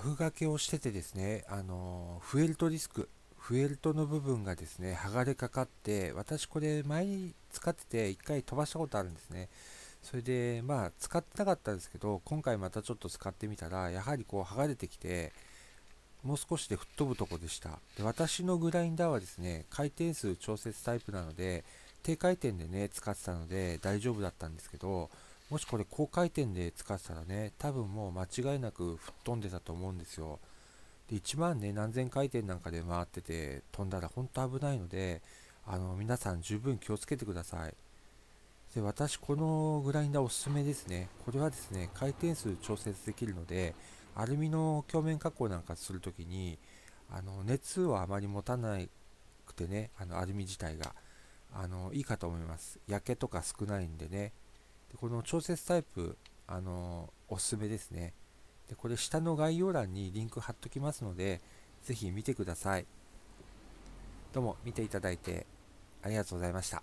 フがけをしててですね、あのフェルトィスク、フェルトの部分がですね、剥がれかかって、私これ前に使ってて1回飛ばしたことあるんですね。それで、まあ使ってなかったんですけど、今回またちょっと使ってみたら、やはりこう剥がれてきて、もう少しで吹っ飛ぶとこでした。で私のグラインダーはですね、回転数調節タイプなので、低回転でね、使ってたので大丈夫だったんですけど、もしこれ高回転で使ってたらね、多分もう間違いなく吹っ飛んでたと思うんですよ。で、1万ね、何千回転なんかで回ってて飛んだら本当危ないので、あの、皆さん十分気をつけてください。で、私このグラインダーおすすめですね。これはですね、回転数調節できるので、アルミの鏡面加工なんかするときに、あの、熱をあまり持たなくてね、あの、アルミ自体が、あの、いいかと思います。焼けとか少ないんでね、でこの調節タイプ、あのおすすめですね。でこれ下の概要欄にリンク貼っときますので、ぜひ見てください。どうも見ていただいてありがとうございました。